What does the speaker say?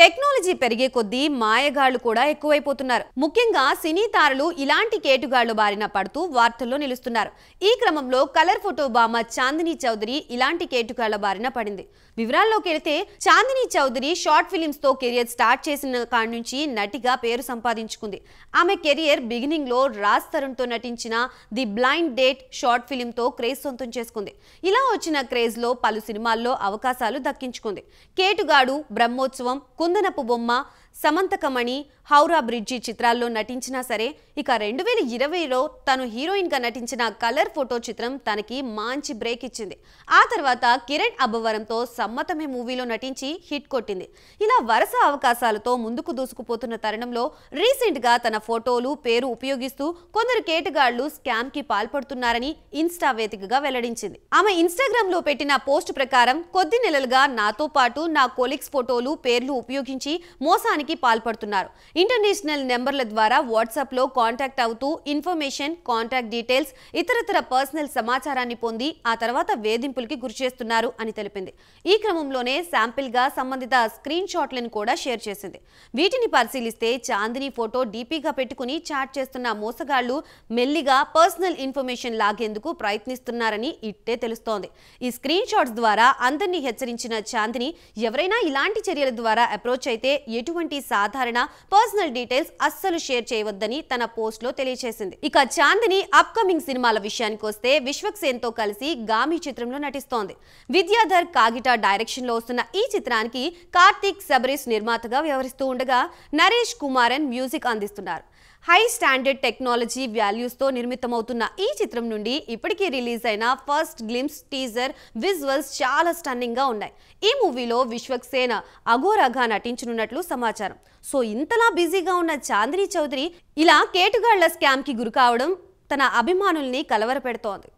technology పెరిగే కొద్దీ మాయగాళ్లు కూడా ఎక్కువైపోతున్నారు ముఖ్యంగా సినీ తారలు ఇలాంటి కేటుగాళ్లు బారిన పడుతూ వార్తల్లో నిలుస్తున్నారు ఈ క్రమంలో కలర్ ఫోటో బామ చాందినీ చౌదరి ఇలాంటి కేటుగాళ్ల బారిన పడింది వివరాల్లోకి వెళితే చాందినీ చౌదరి షార్ట్ ఫిలిమ్స్ తో కెరియర్ స్టార్ట్ చేసిన కాడి నుంచి నటిగా పేరు సంపాదించుకుంది ఆమె కెరియర్ బిగినింగ్ లో రాజ్ తరుణ్ తో నటించిన the blind date short film తో క్రేజ్ సొంతం చేసుకుంది ఇలా వచ్చిన క్రేజ్ లో పలు సినిమాల్లో అవకాశాలు దక్కించుకుంది కేటుగాడు బ్రహ్మోత్సవం కుందనపు బొమ్మ సమంతకమణి హౌరా బ్రిడ్జి చిత్రాల్లో నటించినా సరే ఇక రెండు వేల ఇరవైలో తను హీరోయిన్గా నటించిన కలర్ ఫోటో చిత్రం తనకి మంచి బ్రేక్ ఇచ్చింది ఆ తర్వాత కిరణ్ అబ్బవరంతో సమ్మతమే మూవీలో నటించి హిట్ కొట్టింది ఇలా వరుస అవకాశాలతో ముందుకు దూసుకుపోతున్న తరుణంలో రీసెంట్గా తన ఫోటోలు పేరు ఉపయోగిస్తూ కొందరు కేటగాళ్లు స్కామ్కి పాల్పడుతున్నారని ఇన్స్టా వేదికగా వెల్లడించింది ఆమె ఇన్స్టాగ్రామ్లో పెట్టిన పోస్ట్ ప్రకారం కొద్ది నెలలుగా నాతో పాటు నా కొలీగ్స్ ఫోటోలు పేర్లు ఉపయోగించి మోసానికి నేరానికి పాల్పడుతున్నారు ఇంటర్నేషనల్ నెంబర్ల ద్వారా వాట్సాప్లో కాంటాక్ట్ అవుతూ ఇన్ఫర్మేషన్ కాంటాక్ట్ డీటెయిల్స్ ఇతరతర పర్సనల్ సమాచారాన్ని పొంది ఆ తర్వాత వేధింపులకి గురిచేస్తున్నారు అని తెలిపింది ఈ క్రమంలోనే శాంపిల్గా సంబంధిత స్క్రీన్ షాట్లను కూడా షేర్ చేసింది వీటిని పరిశీలిస్తే చాందిని ఫోటో డీపీగా పెట్టుకుని చాట్ చేస్తున్న మోసగాళ్లు మెల్లిగా పర్సనల్ ఇన్ఫర్మేషన్ లాగేందుకు ప్రయత్నిస్తున్నారని ఇట్టే తెలుస్తోంది ఈ స్క్రీన్ షాట్స్ ద్వారా అందరినీ హెచ్చరించిన చాందిని ఎవరైనా ఇలాంటి చర్యల ద్వారా అప్రోచ్ అయితే ఎటువంటి ఎటువంటి సాధారణ పర్సనల్ డీటెయిల్స్ అస్సలు షేర్ చేయవద్దని తన పోస్ట్ లో తెలియజేసింది ఇక చాందిని అప్కమింగ్ సినిమాల విషయానికి వస్తే విశ్వక్సేన్ తో కలిసి గామి చిత్రంలో నటిస్తోంది విద్యాధర్ కాగిట డైరెక్షన్ లో వస్తున్న ఈ చిత్రానికి కార్తీక్ సబరీస్ నిర్మాతగా వ్యవహరిస్తూ ఉండగా నరేష్ కుమారన్ మ్యూజిక్ అందిస్తున్నారు హై స్టాండర్డ్ టెక్నాలజీ వాల్యూస్తో నిర్మితమవుతున్న ఈ చిత్రం నుండి ఇప్పటికీ రిలీజ్ అయిన ఫస్ట్ గ్లిమ్స్ టీజర్ విజువల్స్ చాలా స్టన్నింగ్గా ఉన్నాయి ఈ మూవీలో విశ్వక్ సేన అఘోరాగా నటించనున్నట్లు సమాచారం చేశారు సో ఇంతలా బిజీగా ఉన్న చాంద్రీ చౌదరి ఇలా కేటుగాళ్ల కి గురికావడం తన అభిమానుల్ని కలవరపెడుతోంది